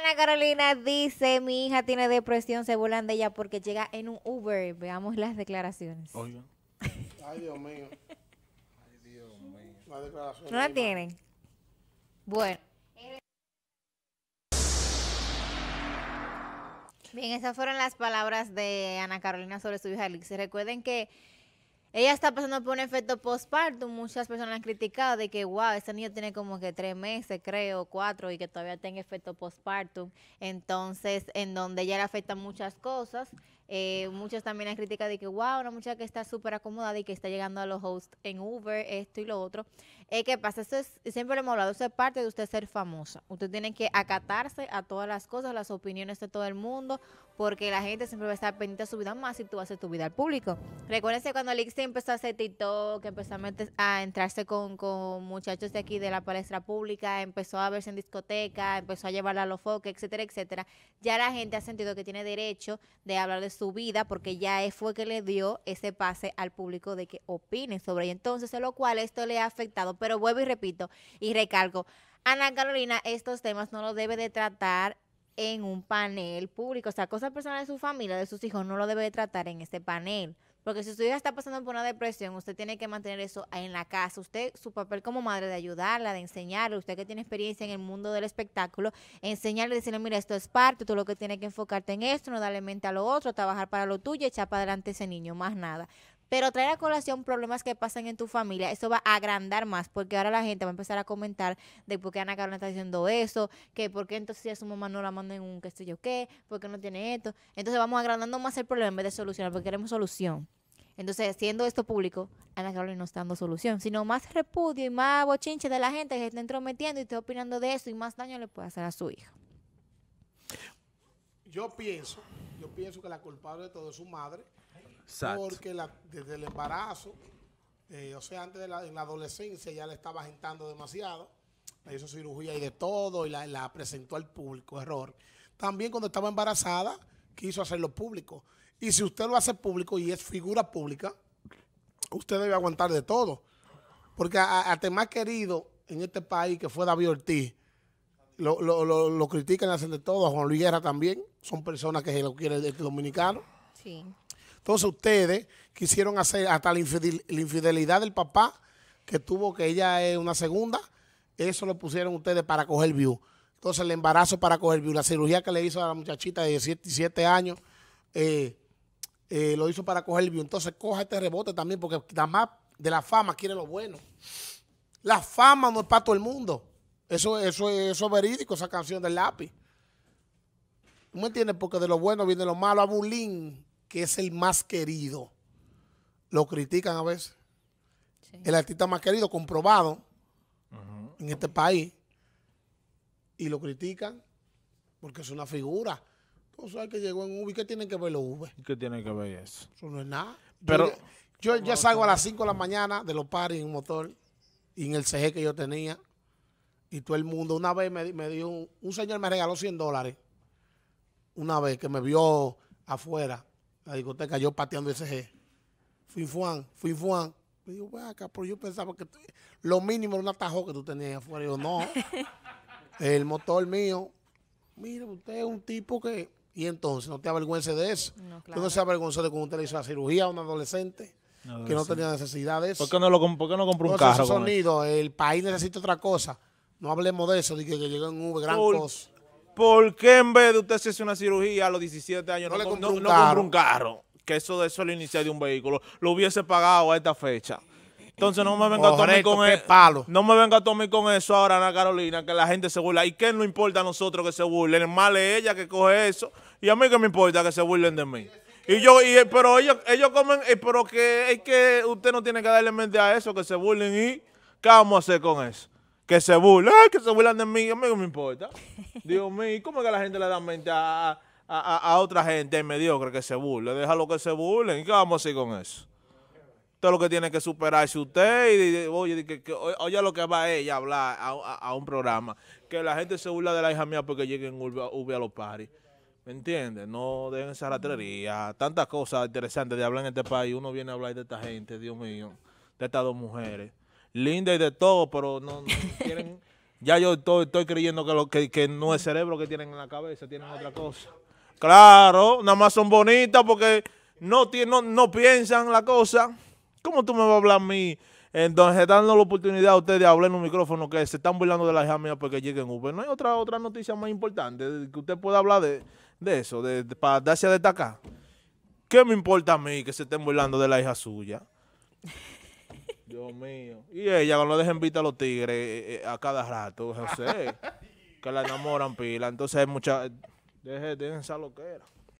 Ana Carolina dice, mi hija tiene depresión, se burlan de ella porque llega en un Uber. Veamos las declaraciones. Ay, Dios mío. Ay, Dios mío. no la tienen. Bueno. Bien, esas fueron las palabras de Ana Carolina sobre su hija se Recuerden que ella está pasando por un efecto postpartum. Muchas personas han criticado de que, wow, ese niño tiene como que tres meses, creo, cuatro, y que todavía tiene efecto postpartum. Entonces, en donde ya le afectan muchas cosas. Eh, muchas también han criticado de que, wow, una muchacha que está súper acomodada y que está llegando a los hosts en Uber, esto y lo otro. Es que pasa, eso es, siempre lo hemos hablado, eso es parte de usted ser famosa. Usted tiene que acatarse a todas las cosas, las opiniones de todo el mundo, porque la gente siempre va a estar pendiente de su vida más si tú haces tu vida al público. Recuérdense cuando Lixi empezó a hacer TikTok, empezó a, meter, a entrarse con, con, muchachos de aquí de la palestra pública, empezó a verse en discoteca, empezó a llevarla a los foques, etcétera, etcétera. Ya la gente ha sentido que tiene derecho de hablar de su vida porque ya fue que le dio ese pase al público de que opine sobre ella. Entonces, lo cual esto le ha afectado pero vuelvo y repito y recalco, Ana Carolina estos temas no los debe de tratar en un panel público. O sea, cosas personales de su familia, de sus hijos, no lo debe de tratar en este panel. Porque si su hija está pasando por una depresión, usted tiene que mantener eso en la casa. Usted, su papel como madre de ayudarla, de enseñarle, usted que tiene experiencia en el mundo del espectáculo, enseñarle, decirle, mira, esto es parte, tú lo que tienes que enfocarte en esto, no darle mente a lo otro, trabajar para lo tuyo, echar para adelante ese niño, más nada. Pero traer a colación problemas que pasan en tu familia, eso va a agrandar más, porque ahora la gente va a empezar a comentar de por qué Ana Carolina está diciendo eso, que por qué entonces a su mamá no la manda en un qué sé yo qué, por qué no tiene esto. Entonces vamos agrandando más el problema en vez de solucionar, porque queremos solución. Entonces, siendo esto público, Ana Carolina no está dando solución, sino más repudio y más bochinche de la gente que se está entrometiendo y está opinando de eso y más daño le puede hacer a su hija. Yo pienso yo pienso que la culpable de todo es su madre. Porque desde el embarazo, eh, o sea, antes de la, en la adolescencia ya le estaba agentando demasiado. Le hizo cirugía y de todo y la, presentó al público, error. También cuando estaba embarazada, quiso hacerlo público. Y si usted lo hace público y es figura pública, usted debe aguantar de todo. Porque a, tema este querido en este país, que fue David Ortiz, lo, lo, lo, critican, hacen de todo. A Juan Luis Guerra también. Son personas que se lo quieren el dominicano. Sí. Entonces ustedes quisieron hacer hasta la, infidelidad del papá que tuvo, que ella es una segunda. Eso lo pusieron ustedes para coger view. Entonces el embarazo para coger view. La cirugía que le hizo a la muchachita de 17 años. Eh, eh, lo hizo para coger view. Entonces coja este rebote también, porque nada más de la fama quiere lo bueno. La fama no es para todo el mundo. Eso, eso, eso es verídico, esa canción del lápiz. ¿No me entiendes? Porque de lo bueno viene lo malo. A Bulín, que es el más querido, lo critican a veces. El artista más querido, comprobado en este país. Y lo critican porque es una figura. Tú sabes que llegó en Uber. ¿Qué tiene que ver los UV? ¿Qué tiene que ver eso? Eso no es nada. Pero, yo, ya salgo a las 5 de la mañana de los pares en un motor y en el CG que yo tenía y todo el mundo, una vez me, dio, un señor me regaló 100 dólares, una vez que me vio afuera, la discoteca, yo pateando ese G. Fui Juan fui Juan Me dijo, acá, pero yo pensaba que lo mínimo era un atajo que tú tenías afuera. Y yo, no, el motor mío. Mire, usted es un tipo que... Y entonces, no te avergüences de eso. No, claro. Tú no se avergüences de cómo usted le hizo la cirugía a un adolescente que no tenía necesidad de eso. ¿Por qué no, lo, no compró un carro? sonido, el país necesita otra cosa. No hablemos de eso, de que, llegan llegó en gran por, ¿Por qué en vez de usted hacerse una cirugía a los 17 años no, le compró, un carro? Que eso, eso es el inicial de un vehículo. Lo hubiese pagado a esta fecha. Entonces no me venga a tomar con eso. No me venga a tomar con eso ahora, Ana Carolina, que la gente se burla. ¿Y qué no importa a nosotros que se burlen? Mal es ella que coge eso. Y a mí que me importa que se burlen de mí. Y yo, y, pero ellos, ellos comen, eh, pero que es que usted no tiene que darle mente a eso, que se burlen y ¿qué vamos a hacer con eso? que se burlen, que se burlan de mí, a mí no me importa. Dios mío, ¿cómo es que la gente le da mente a, otra gente mediocre que se deja lo que se burlen, ¿y qué vamos a hacer con eso? Todo lo que tiene que superarse usted, y, oye, oye lo que va ella a hablar a, un programa, que la gente se burla de la hija mía porque lleguen UV a los paris. ¿Me entiendes? No dejen esa ratería. Tantas cosas interesantes de hablar en este país. Uno viene a hablar de esta gente, Dios mío, de estas dos mujeres linda y de todo, pero no, quieren... ya yo estoy, creyendo que, lo, que, no es cerebro que tienen en la cabeza, tienen otra cosa. Claro, nada más son bonitas porque no, no, no piensan la cosa. ¿Cómo tú me vas a hablar a mí? Entonces, dando la oportunidad a ustedes de hablar en un micrófono que se están burlando de la hija mía porque lleguen Uber. ¿No hay otra, otra noticia más importante que usted pueda hablar de, eso, de, para darse a destacar? ¿Qué me importa a mí que se estén burlando de la hija suya? Dios mío. Y ella cuando deja en vista a los tigres eh, eh, a cada rato, José, que la enamoran pila. Entonces hay mucha... Deje, de a lo